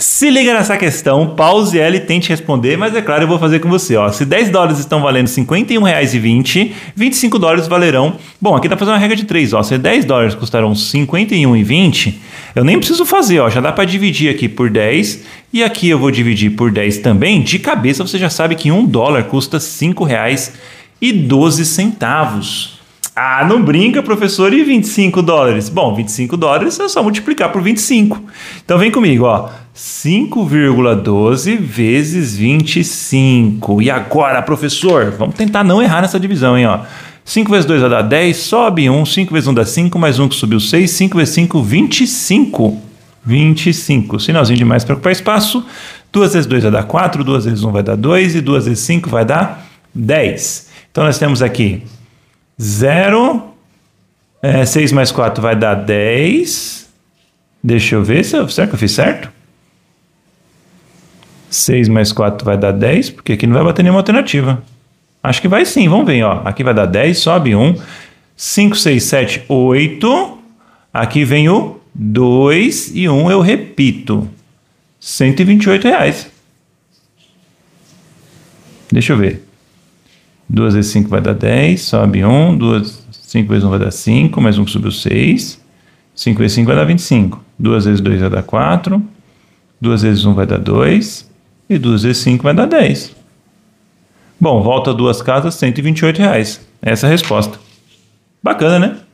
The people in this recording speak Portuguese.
Se liga nessa questão, pause ela e tente responder, mas é claro, eu vou fazer com você. Ó. Se 10 dólares estão valendo R$ 51,20, 25 dólares valerão. Bom, aqui dá tá pra fazer uma regra de 3, ó. Se 10 dólares custarão R$ 51,20, eu nem preciso fazer, ó. Já dá para dividir aqui por 10 e aqui eu vou dividir por 10 também. De cabeça você já sabe que 1 dólar custa R$ 5,12. Ah, não brinca, professor, e 25 dólares? Bom, 25 dólares é só multiplicar por 25. Então vem comigo, ó. 5,12 vezes 25. E agora, professor, vamos tentar não errar nessa divisão, hein? Ó. 5 vezes 2 vai dar 10, sobe 1, 5 vezes 1 dá 5, mais 1 que subiu 6, 5 vezes 5, 25. 25. Sinalzinho demais para ocupar espaço. 2 vezes 2 vai dar 4, 2 vezes 1 vai dar 2 e 2 vezes 5 vai dar 10. Então nós temos aqui 0, é, 6 mais 4 vai dar 10. Deixa eu ver se eu, será que eu fiz certo. 6 mais 4 vai dar 10, porque aqui não vai bater nenhuma alternativa. Acho que vai sim, vamos ver. Ó. Aqui vai dar 10, sobe 1. 5, 6, 7, 8. Aqui vem o 2 e 1, eu repito. 128 reais. Deixa eu ver. 2 vezes 5 vai dar 10, sobe 1. 5 vezes 1 vai dar 5, mais 1 subiu 6. 5 vezes 5 vai dar 25. 2 vezes 2 vai dar 4. 2 vezes 1 vai dar 2. E 2 vezes 5 vai dar 10. Bom, volta duas casas, 128 reais. Essa é a resposta. Bacana, né?